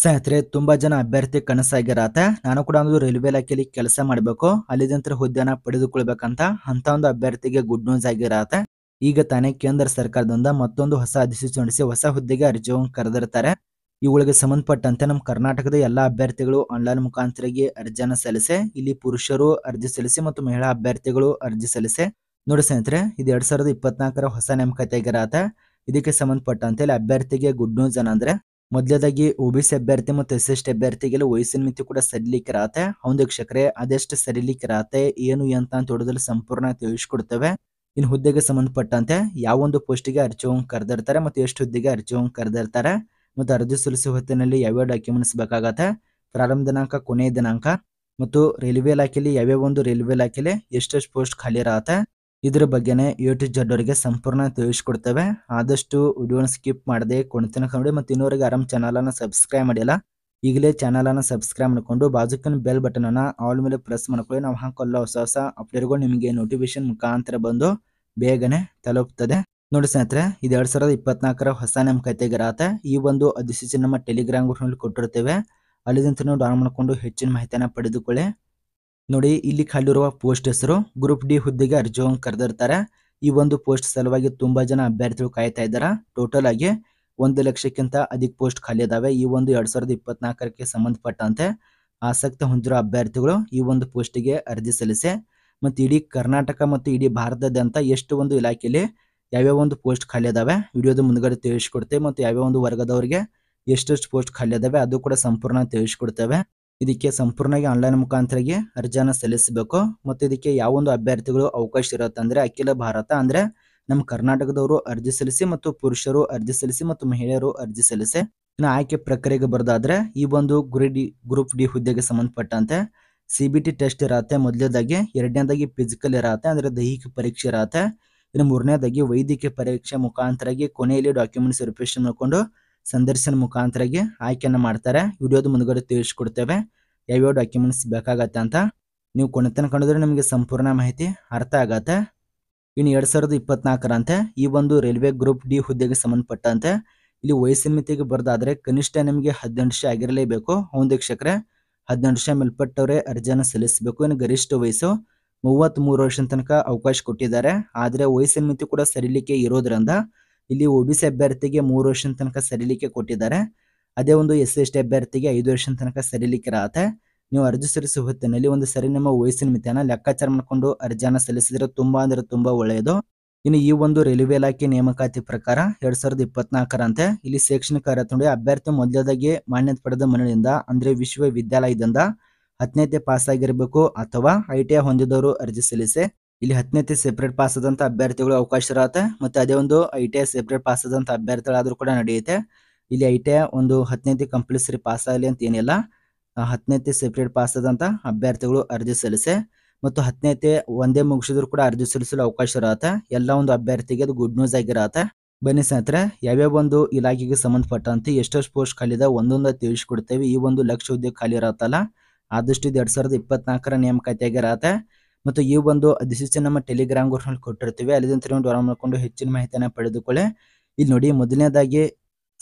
ಸ್ನೇಹಿತರೆ ತುಂಬಾ ಜನ ಅಭ್ಯರ್ಥಿ ಕನಸಾಗಿರತ್ತೆ ನಾನು ಕೂಡ ಒಂದು ರೈಲ್ವೆ ಇಲಾಖೆಯಲ್ಲಿ ಕೆಲಸ ಮಾಡಬೇಕು ಅಲ್ಲಿದಂತರ ಹುದ್ದೆನ ಪಡೆದುಕೊಳ್ಬೇಕಂತ ಅಂತ ಒಂದು ಅಭ್ಯರ್ಥಿಗೆ ಗುಡ್ ನ್ಯೂಸ್ ಆಗಿರತ್ತೆ ಈಗ ತಾನೇ ಕೇಂದ್ರ ಸರ್ಕಾರದಿಂದ ಮತ್ತೊಂದು ಹೊಸ ಅಧಿಸೂಚನೆ ಹೊಸ ಹುದ್ದೆಗೆ ಅರ್ಜಿಯನ್ನು ಕರೆದಿರ್ತಾರೆ ಇವುಗಳಿಗೆ ಸಂಬಂಧಪಟ್ಟಂತೆ ನಮ್ಮ ಕರ್ನಾಟಕದ ಎಲ್ಲಾ ಅಭ್ಯರ್ಥಿಗಳು ಆನ್ಲೈನ್ ಮುಖಾಂತರಿಗೆ ಅರ್ಜಿಯನ್ನು ಸಲ್ಲಿಸಿ ಇಲ್ಲಿ ಪುರುಷರು ಅರ್ಜಿ ಸಲ್ಲಿಸಿ ಮತ್ತು ಮಹಿಳಾ ಅಭ್ಯರ್ಥಿಗಳು ಅರ್ಜಿ ಸಲ್ಲಿಸಿ ನೋಡಿ ಸ್ನೇಹಿತರೆ ಇದು ಎರಡ್ ಸಾವಿರದ ಇಪ್ಪತ್ನಾಲ್ಕರ ಹೊಸ ನೇಮಕಾತಿ ಆಗಿರತ್ತೆ ಇದಕ್ಕೆ ಸಂಬಂಧಪಟ್ಟಂತೆ ಇಲ್ಲಿ ಅಭ್ಯರ್ಥಿಗೆ ಗುಡ್ ನ್ಯೂಸ್ ಏನಂದ್ರೆ ಮೊದಲದಾಗಿ ಒ ಸಿ ಅಭ್ಯರ್ಥಿ ಮತ್ತು ಎಸ್ ಎಸ್ ಟಿ ವಯಸ್ಸಿನ ಮಿತಿ ಕೂಡ ಸರಿಲಿಕ್ಕಿರತ್ತೆ ಹೌದು ವೀಕ್ಷಕರೇ ಅದೆಷ್ಟು ಸರಿಲಿಕ್ಕಿರತ್ತೆ ಏನು ಅಂತ ಅಂತ ಸಂಪೂರ್ಣ ತಿಳಿಸ್ಕೊಡ್ತೇವೆ ಇನ್ನು ಹುದ್ದೆಗೆ ಸಂಬಂಧಪಟ್ಟಂತೆ ಯಾವೊಂದು ಪೋಸ್ಟ್ಗೆ ಅರ್ಜಿ ಹೋಗಿ ಕರೆದಿರ್ತಾರೆ ಮತ್ತು ಎಷ್ಟು ಹುದ್ದೆಗೆ ಅರ್ಜಿ ಹೋಗಿ ಕರೆದಿರ್ತಾರೆ ಮತ್ತು ಅರ್ಜಿ ಸಲ್ಲಿಸುವ ಹೊತ್ತಿನಲ್ಲಿ ಯಾವ್ಯಾವ ಡಾಕ್ಯುಮೆಂಟ್ಸ್ ಬೇಕಾಗತ್ತೆ ಪ್ರಾರಂಭ ದಿನಾಂಕ ಕೊನೆಯ ದಿನಾಂಕ ಮತ್ತು ರೈಲ್ವೆ ಇಲಾಖೆಯಲ್ಲಿ ಯಾವ್ಯಾವ ಒಂದು ರೈಲ್ವೆ ಇಲಾಖೆಯಲ್ಲಿ ಎಷ್ಟೆಷ್ಟು ಪೋಸ್ಟ್ ಖಾಲಿ ಇರತ್ತೆ ಇದ್ರ ಬಗ್ಗೆನೇ ಯೂಟ್ಯೂಬ್ ಜನರಿಗೆ ಸಂಪೂರ್ಣ ತಿಳಿಸ್ಕೊಡ್ತೇವೆ ಆದಷ್ಟು ವಿಡಿಯೋನ ಸ್ಕಿಪ್ ಮಾಡದೆ ಕೊಣತನ ನೋಡಿ ಮತ್ತು ಇನ್ನೂವರೆಗೆ ಆರಾಮ್ ಚಾನಲನ್ನು ಸಬ್ಸ್ಕ್ರೈಬ್ ಮಾಡಿಲ್ಲ ಈಗಲೇ ಚಾನಲನ್ನು ಸಬ್ಸ್ಕ್ರೈಬ್ ಮಾಡಿಕೊಂಡು ಬಾಜುಕಿನ ಬೆಲ್ ಅನ್ನ ಆಲ್ ಮೇಲೆ ಪ್ರೆಸ್ ಮಾಡ್ಕೊಳ್ಳಿ ನಾವು ಹಾಕೊಲ್ಲ ಹೊಸ ಹೊಸ ಅಪ್ಡೇಟ್ಗಳು ನಿಮಗೆ ನೋಟಿಫಿಕೇಶನ್ ಮುಖಾಂತರ ಬಂದು ಬೇಗನೆ ತಲುಪ್ತದೆ ನೋಡಿ ಸ್ನೇಹಿತರೆ ಇದು ಎರಡ್ ಸಾವಿರದ ಇಪ್ಪತ್ನಾಲ್ಕರ ಹೊಸ ನಮ್ಮ ಕತೆಗೆ ಈ ಒಂದು ಅಧಿಸೂಚನೆ ನಮ್ಮ ಟೆಲಿಗ್ರಾಮ್ ಗ್ರೂಪ್ನಲ್ಲಿ ಕೊಟ್ಟಿರ್ತೇವೆ ಅಲ್ಲಿಂದ ನಾವು ಡೌನ್ ಮಾಡಿಕೊಂಡು ಹೆಚ್ಚಿನ ಮಾಹಿತಿಯನ್ನು ಪಡೆದುಕೊಳ್ಳಿ ನೋಡಿ ಇಲ್ಲಿ ಖಾಲಿರುವ ಪೋಸ್ಟ್ ಹೆಸರು ಗ್ರೂಪ್ ಡಿ ಹುದ್ದೆಗೆ ಅರ್ಜಿಯನ್ನು ಕರೆದಿರ್ತಾರೆ ಈ ಒಂದು ಪೋಸ್ಟ್ ಸಲುವಾಗಿ ತುಂಬಾ ಜನ ಅಭ್ಯರ್ಥಿಗಳು ಕಾಯ್ತಾ ಇದ್ದಾರೆ ಟೋಟಲ್ ಆಗಿ ಒಂದು ಲಕ್ಷಕ್ಕಿಂತ ಅಧಿಕ ಪೋಸ್ಟ್ ಖಾಲಿ ಇದಾವೆ ಈ ಒಂದು ಎರಡ್ ಸಾವಿರದ ಇಪ್ಪತ್ನಾಲ್ಕಕ್ಕೆ ಸಂಬಂಧಪಟ್ಟಂತೆ ಆಸಕ್ತಿ ಹೊಂದಿರುವ ಅಭ್ಯರ್ಥಿಗಳು ಈ ಒಂದು ಗೆ ಅರ್ಜಿ ಸಲ್ಲಿಸಿ ಮತ್ತು ಇಡೀ ಕರ್ನಾಟಕ ಮತ್ತು ಇಡೀ ಭಾರತದಂತ ಎಷ್ಟು ಒಂದು ಇಲಾಖೆಯಲ್ಲಿ ಯಾವ್ಯಾವ ಒಂದು ಪೋಸ್ಟ್ ಖಾಲಿ ಇದಾವೆ ವಿಡಿಯೋದ ಮುಂದ್ಗಡೆ ತಿಳಿಸ್ಕೊಡ್ತೇವೆ ಮತ್ತು ಯಾವ್ಯಾವ ಒಂದು ವರ್ಗದವರಿಗೆ ಎಷ್ಟೆಷ್ಟು ಪೋಸ್ಟ್ ಖಾಲಿ ಇದಾವೆ ಅದು ಕೂಡ ಸಂಪೂರ್ಣ ತಿಳಿಸ್ಕೊಡ್ತೇವೆ ಇದಕ್ಕೆ ಸಂಪೂರ್ಣವಾಗಿ ಆನ್ಲೈನ್ ಮುಖಾಂತರಗೆ ಅರ್ಜಿಯನ್ನು ಸಲ್ಲಿಸಬೇಕು ಮತ್ತು ಇದಕ್ಕೆ ಯಾವೊಂದು ಅಭ್ಯರ್ಥಿಗಳು ಅವಕಾಶ ಅಂದ್ರೆ ಅಖಿಲ ಭಾರತ ಅಂದರೆ ನಮ್ಮ ಕರ್ನಾಟಕದವರು ಅರ್ಜಿ ಸಲ್ಲಿಸಿ ಮತ್ತು ಪುರುಷರು ಅರ್ಜಿ ಸಲ್ಲಿಸಿ ಮತ್ತು ಮಹಿಳೆಯರು ಅರ್ಜಿ ಸಲ್ಲಿಸಿ ಇನ್ನು ಆಯ್ಕೆ ಪ್ರಕ್ರಿಯೆಗೆ ಬರ್ದಾದ್ರೆ ಈ ಒಂದು ಗುರಿ ಡಿ ಗ್ರೂಪ್ ಡಿ ಹುದ್ದೆಗೆ ಸಂಬಂಧಪಟ್ಟಂತೆ ಸಿ ಬಿ ಟಿ ಟೆಸ್ಟ್ ಇರತ್ತೆ ಮೊದಲನೇದಾಗಿ ಎರಡನೇದಾಗಿ ಫಿಸಿಕಲ್ ಇರತ್ತೆ ಅಂದರೆ ದೈಹಿಕ ಪರೀಕ್ಷೆ ಇರತ್ತೆ ಇನ್ನು ಮೂರನೇದಾಗಿ ವೈದ್ಯಕೀಯ ಪರೀಕ್ಷೆ ಮುಖಾಂತರಾಗಿ ಕೊನೆಯಲ್ಲಿ ಡಾಕ್ಯುಮೆಂಟ್ಸ್ ವೆರಿಫಿಕೇಶನ್ ಮಾಡಿಕೊಂಡು ಸಂದರ್ಶನ ಮುಖಾಂತರಾಗಿ ಆಯ್ಕೆಯನ್ನು ಮಾಡ್ತಾರೆ ವಿಡಿಯೋದ ಮುಂದುಗಡೆ ತಿಳಿಸ್ಕೊಡ್ತೇವೆ ಯಾವ್ಯಾವ ಡಾಕ್ಯುಮೆಂಟ್ಸ್ ಬೇಕಾಗತ್ತೆ ಅಂತ ನೀವು ಕೊನೆತನ ಕಂಡಿದ್ರೆ ನಿಮಗೆ ಸಂಪೂರ್ಣ ಮಾಹಿತಿ ಅರ್ಥ ಆಗತ್ತೆ ಇನ್ನು ಎರಡು ಸಾವಿರದ ಇಪ್ಪತ್ನಾಲ್ಕರಂತೆ ಈ ಒಂದು ರೈಲ್ವೆ ಗ್ರೂಪ್ ಡಿ ಹುದ್ದೆಗೆ ಸಂಬಂಧಪಟ್ಟಂತೆ ಇಲ್ಲಿ ವಯಸ್ಸಿನ ಮಿತಿಗೆ ಬರೋದಾದರೆ ಕನಿಷ್ಠ ನಿಮಗೆ ಹದಿನೆಂಟು ವರ್ಷ ಆಗಿರಲೇಬೇಕು ಒಂದು ಹದಿನೆಂಟು ವರ್ಷ ಮೇಲ್ಪಟ್ಟವರೇ ಅರ್ಜಿಯನ್ನು ಸಲ್ಲಿಸಬೇಕು ಇನ್ನು ಗರಿಷ್ಠ ವಯಸ್ಸು ಮೂವತ್ತ್ ಮೂರು ವರ್ಷದ ತನಕ ಅವಕಾಶ ಕೊಟ್ಟಿದ್ದಾರೆ ಆದರೆ ವಯಸ್ಸಿನ ಮಿತಿ ಕೂಡ ಸರಿಲಿಕ್ಕೆ ಇರೋದ್ರಿಂದ ಇಲ್ಲಿ ಒ ಬಿ ಸಿ ಅಭ್ಯರ್ಥಿಗೆ ಮೂರು ವರ್ಷದ ತನಕ ಸರಿಲಿಕ್ಕೆ ಕೊಟ್ಟಿದ್ದಾರೆ ಅದೇ ಒಂದು ಎಸ್ ಎಸ್ ಟಿ ಅಭ್ಯರ್ಥಿಗೆ ಐದು ವರ್ಷದ ತನಕ ಸರಿಲಿಕ್ಕೆ ಇರತ್ತೆ ನೀವು ಅರ್ಜಿ ಸಲ್ಲಿಸುವ ಹೊತ್ತಿನಲ್ಲಿ ಒಂದು ಸರಿ ನಿಮ್ಮ ವಯಸ್ಸಿನ ಮಿತಿಯನ್ನ ಲೆಕ್ಕಾಚಾರ ಮಾಡಿಕೊಂಡು ಅರ್ಜಿಯನ್ನು ಸಲ್ಲಿಸಿದ್ರೆ ತುಂಬಾ ಅಂದ್ರೆ ತುಂಬಾ ಒಳ್ಳೆಯದು ಇನ್ನು ಈ ಒಂದು ರೈಲ್ವೆ ಇಲಾಖೆ ನೇಮಕಾತಿ ಪ್ರಕಾರ ಎರಡ್ ಸಾವಿರದ ಇಪ್ಪತ್ನಾಲ್ಕರಂತೆ ಇಲ್ಲಿ ಶೈಕ್ಷಣಿಕ ಅರ್ಹತೆ ಅಭ್ಯರ್ಥಿ ಮೊದಲದಾಗಿ ಮಾನ್ಯತೆ ಪಡೆದ ಮನೆಯಿಂದ ಅಂದ್ರೆ ವಿಶ್ವವಿದ್ಯಾಲಯದಿಂದ ಹತ್ತನೇತೆ ಪಾಸ್ ಆಗಿರಬೇಕು ಅಥವಾ ಐಟಿಐ ಹೊಂದಿದವರು ಅರ್ಜಿ ಸಲ್ಲಿಸಿ ಇಲ್ಲಿ ಹತ್ತನೇತಿ ಸೆಪರೇಟ್ ಪಾಸ್ ಆದಂತ ಅಭ್ಯರ್ಥಿಗಳು ಅವಕಾಶ ಇರತ್ತೆ ಮತ್ತೆ ಅದೇ ಒಂದು I T I separate pass ಆದಂತ ಅಭ್ಯರ್ಥಿಗಳಾದರೂ ಕೂಡ ನಡೆಯುತ್ತೆ ಇಲ್ಲಿ ಐ ಟಿ ಐ ಒಂದು ಹತ್ತನೇತಿ ಕಂಪಲ್ಸರಿ ಪಾಸ್ ಆಗಲಿ ಅಂತ ಏನಿಲ್ಲ ಹತ್ತನೇತಿ ಸೆಪರೇಟ್ ಪಾಸ್ ಆದಂತ ಅಭ್ಯರ್ಥಿಗಳು ಅರ್ಜಿ ಸಲ್ಲಿಸೆ ಮತ್ತು ಹತ್ತನೇತಿ ಒಂದೇ ಮುಗಿಸಿದ್ರು ಕೂಡ ಅರ್ಜಿ ಸಲ್ಲಿಸಲು ಅವಕಾಶ ಇರತ್ತೆ ಎಲ್ಲ ಒಂದು ಅಭ್ಯರ್ಥಿಗೆ ಅದು ಗುಡ್ ನ್ಯೂಸ್ ಆಗಿರತ್ತೆ ಬನ್ನಿ ಸ್ನೇಹಿತರೆ ಯಾವ್ಯಾವ ಒಂದು ಇಲಾಖೆಗೆ ಸಂಬಂಧಪಟ್ಟಂತೆ ಎಷ್ಟೆಷ್ಟು ಪೋಸ್ಟ್ ಖಾಲಿದ ಒಂದೊಂದು ತಿಳಿಸ್ಕೊಡ್ತೇವೆ ಈ ಒಂದು ಲಕ್ಷ ಉದ್ಯೋಗ ಖಾಲಿ ಇರತ್ತಲ್ಲ ಆದಷ್ಟು ಇದು ಎರಡು ಸಾವಿರದ ಇಪ್ಪತ್ನಾಲ್ಕರ ನೇಮಕಾತಿಯಾಗಿರತ್ತೆ ಮತ್ತು ಈ ಒಂದು ಅಧಿಸೂಚನೆ ನಮ್ಮ ಟೆಲಿಗ್ರಾಮ್ ನಲ್ಲಿ ಕೊಟ್ಟಿರ್ತೀವಿ ಅಲ್ಲಿಂದ ತಿಳ್ಕೊಂಡು ಡೌನ್ ಮಾಡಿಕೊಂಡು ಹೆಚ್ಚಿನ ಮಾಹಿತಿಯನ್ನು ಪಡೆದುಕೊಳ್ಳಿ ಇಲ್ಲಿ ನೋಡಿ ಮೊದಲನೇದಾಗಿ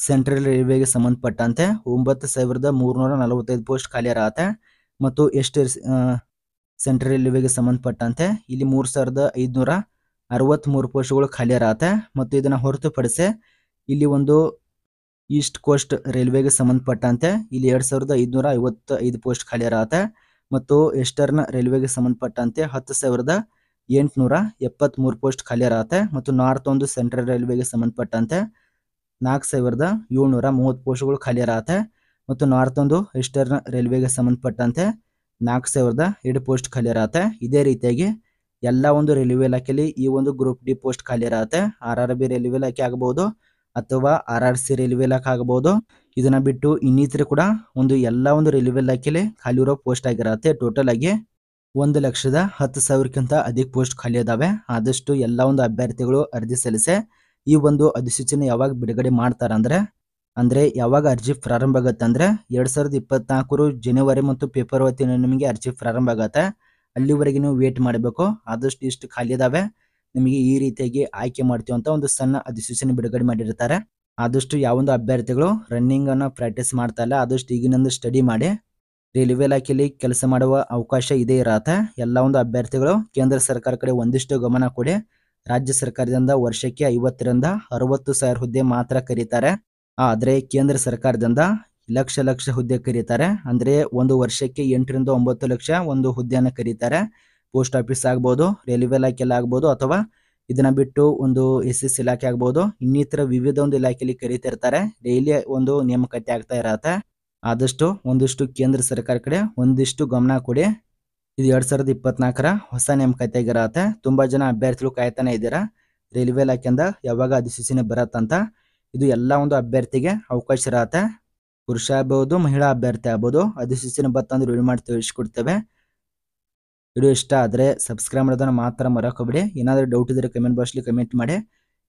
ಸೆಂಟ್ರಲ್ ರೈಲ್ವೆಗೆ ಸಂಬಂಧಪಟ್ಟಂತೆ ಒಂಬತ್ತು ಸಾವಿರದ ಮೂರ್ನೂರ ನಲವತ್ತೈದು ಪೋಸ್ಟ್ ಇರತ್ತೆ ಮತ್ತು ಎಷ್ಟು ಸೆಂಟ್ರಲ್ ರೈಲ್ವೆಗೆ ಸಂಬಂಧಪಟ್ಟಂತೆ ಇಲ್ಲಿ ಮೂರು ಸಾವಿರದ ಐದುನೂರ ಅರವತ್ತ್ಮೂರು ಪೋಸ್ಟ್ಗಳು ಆತ ಮತ್ತು ಇದನ್ನ ಹೊರತುಪಡಿಸಿ ಇಲ್ಲಿ ಒಂದು ಈಸ್ಟ್ ಕೋಸ್ಟ್ ರೈಲ್ವೆಗೆ ಸಂಬಂಧಪಟ್ಟಂತೆ ಇಲ್ಲಿ ಎರಡು ಸಾವಿರದ ಐದುನೂರ ಐವತ್ತೈದು ಐದು ಪೋಸ್ಟ್ ಆತ ಮತ್ತು ಎಸ್ಟರ್ನ್ ರೈಲ್ವೆಗೆ ಸಂಬಂಧಪಟ್ಟಂತೆ ಹತ್ತು ಸಾವಿರದ ಎಂಟುನೂರ ಮೂರು ಪೋಸ್ಟ್ ಖಾಲಿ ಇರತ್ತೆ ಮತ್ತು ನಾರ್ತ್ ಒಂದು ಸೆಂಟ್ರಲ್ ರೈಲ್ವೆಗೆ ಸಂಬಂಧಪಟ್ಟಂತೆ ನಾಲ್ಕು ಸಾವಿರದ ಏಳ್ನೂರ ಮೂವತ್ತು ಪೋಸ್ಟ್ಗಳು ಖಾಲಿ ಇರತ್ತೆ ಮತ್ತು ನಾರ್ತ್ ಒಂದು ಈಸ್ಟರ್ನ್ ರೈಲ್ವೆಗೆ ಸಂಬಂಧಪಟ್ಟಂತೆ ನಾಲ್ಕು ಸಾವಿರದ ಎರಡು ಪೋಸ್ಟ್ ಖಾಲಿ ಇರತ್ತೆ ಇದೇ ರೀತಿಯಾಗಿ ಎಲ್ಲ ಒಂದು ರೈಲ್ವೆ ಇಲಾಖೆಯಲ್ಲಿ ಈ ಒಂದು ಗ್ರೂಪ್ ಡಿ ಪೋಸ್ಟ್ ಖಾಲಿ ಇರತ್ತೆ ಆರ್ ಆರ್ ಬಿ ರೈಲ್ವೆ ಇಲಾಖೆ ಆಗಬಹುದು ಅಥವಾ ಆರ್ ಆರ್ ಸಿ ರೈಲ್ವೆ ಇಲಾಖೆ ಆಗಬಹುದು ಇದನ್ನ ಬಿಟ್ಟು ಇನ್ನಿತರ ಕೂಡ ಒಂದು ಎಲ್ಲ ಒಂದು ರೈಲ್ವೆ ಇಲಾಖೆಲೆ ಖಾಲಿ ಇರೋ ಪೋಸ್ಟ್ ಆಗಿರತ್ತೆ ಟೋಟಲ್ ಆಗಿ ಒಂದು ಲಕ್ಷದ ಹತ್ತು ಸಾವಿರಕ್ಕಿಂತ ಅಧಿಕ ಪೋಸ್ಟ್ ಖಾಲಿ ಅದಾವೆ ಆದಷ್ಟು ಎಲ್ಲ ಒಂದು ಅಭ್ಯರ್ಥಿಗಳು ಅರ್ಜಿ ಸಲ್ಲಿಸೆ ಈ ಒಂದು ಅಧಿಸೂಚನೆ ಯಾವಾಗ ಬಿಡುಗಡೆ ಮಾಡ್ತಾರ ಅಂದ್ರೆ ಅಂದ್ರೆ ಯಾವಾಗ ಅರ್ಜಿ ಪ್ರಾರಂಭ ಆಗತ್ತೆ ಅಂದ್ರೆ ಎರಡ್ ಸಾವಿರದ ಇಪ್ಪತ್ನಾಲ್ಕು ಜನವರಿ ಮತ್ತು ಫೆಬ್ರವರಿ ತಿಂಗಳು ನಿಮಗೆ ಅರ್ಜಿ ಪ್ರಾರಂಭ ಆಗತ್ತೆ ಅಲ್ಲಿವರೆಗೆ ನೀವು ವೇಟ್ ಮಾಡಬೇಕು ಆದಷ್ಟು ಇಷ್ಟು ಖಾಲಿ ಇದಾವೆ ನಿಮಗೆ ಈ ರೀತಿಯಾಗಿ ಆಯ್ಕೆ ಮಾಡ್ತೀವಿ ಅಂತ ಒಂದು ಸಣ್ಣ ಅಧಿಸೂಚನೆ ಬಿಡುಗಡೆ ಮಾಡಿರ್ತಾರೆ ಆದಷ್ಟು ಯಾವೊಂದು ಅಭ್ಯರ್ಥಿಗಳು ರನ್ನಿಂಗ್ ಅನ್ನು ಪ್ರಾಕ್ಟೀಸ್ ಮಾಡ್ತಾ ಇಲ್ಲ ಆದಷ್ಟು ಈಗಿನೊಂದು ಸ್ಟಡಿ ಮಾಡಿ ರೈಲ್ವೆ ಇಲಾಖೆಯಲ್ಲಿ ಕೆಲಸ ಮಾಡುವ ಅವಕಾಶ ಇದೇ ಇರತ್ತೆ ಎಲ್ಲ ಒಂದು ಅಭ್ಯರ್ಥಿಗಳು ಕೇಂದ್ರ ಸರ್ಕಾರ ಕಡೆ ಒಂದಿಷ್ಟು ಗಮನ ಕೊಡಿ ರಾಜ್ಯ ಸರ್ಕಾರದಿಂದ ವರ್ಷಕ್ಕೆ ಐವತ್ತರಿಂದ ಅರವತ್ತು ಸಾವಿರ ಹುದ್ದೆ ಮಾತ್ರ ಕರೀತಾರೆ ಆದರೆ ಕೇಂದ್ರ ಸರ್ಕಾರದಿಂದ ಲಕ್ಷ ಲಕ್ಷ ಹುದ್ದೆ ಕರೀತಾರೆ ಅಂದ್ರೆ ಒಂದು ವರ್ಷಕ್ಕೆ ಎಂಟರಿಂದ ಒಂಬತ್ತು ಲಕ್ಷ ಒಂದು ಹುದ್ದೆಯನ್ನು ಕರೀತಾರೆ ಪೋಸ್ಟ್ ಆಫೀಸ್ ಆಗ್ಬೋದು ರೈಲ್ವೆ ಇಲಾಖೆಯಲ್ಲಿ ಆಗ್ಬೋದು ಅಥವಾ ಇದನ್ನ ಬಿಟ್ಟು ಒಂದು ಎಸ್ ಎಸ್ ಇಲಾಖೆ ಆಗ್ಬೋದು ಇನ್ನಿತರ ವಿವಿಧ ಒಂದು ಇಲಾಖೆಯಲ್ಲಿ ಕರೀತಿರ್ತಾರೆ ರೈಲ್ವೆ ಒಂದು ನೇಮಕಾತಿ ಆಗ್ತಾ ಇರತ್ತೆ ಆದಷ್ಟು ಒಂದಿಷ್ಟು ಕೇಂದ್ರ ಸರ್ಕಾರ ಕಡೆ ಒಂದಿಷ್ಟು ಗಮನ ಕೊಡಿ ಇದು ಎರಡ್ ಸಾವಿರದ ಇಪ್ಪತ್ನಾಲ್ಕರ ಹೊಸ ಆಗಿರತ್ತೆ ತುಂಬಾ ಜನ ಅಭ್ಯರ್ಥಿಗಳು ಕಾಯ್ತಾನೆ ಇದ್ದೀರಾ ರೈಲ್ವೆ ಇಲಾಖೆಯಿಂದ ಯಾವಾಗ ಅಧಿಸೂಚನೆ ಬರತ್ತಂತ ಇದು ಎಲ್ಲ ಒಂದು ಅಭ್ಯರ್ಥಿಗೆ ಅವಕಾಶ ಇರತ್ತೆ ಪುರುಷ ಆಗ್ಬಹುದು ಮಹಿಳಾ ಅಭ್ಯರ್ಥಿ ಆಗ್ಬಹುದು ಅಧಿಸೂಚನೆ ಬತ್ತಂದ್ರೆ ಮಾಡಿ ತಿಳಿಸ್ಕೊಡ್ತೇವೆ ವಿಡಿಯೋ ಇಷ್ಟ ಆದರೆ ಸಬ್ಸ್ಕ್ರೈಬ್ ಮಾಡೋದನ್ನು ಮಾತ್ರ ಮರಕೋಬೇಡಿ ಏನಾದರೂ ಡೌಟ್ ಇದ್ದರೆ ಕಮೆಂಟ್ ಬಾಕ್ಸ್ಲಿ ಕಮೆಂಟ್ ಮಾಡಿ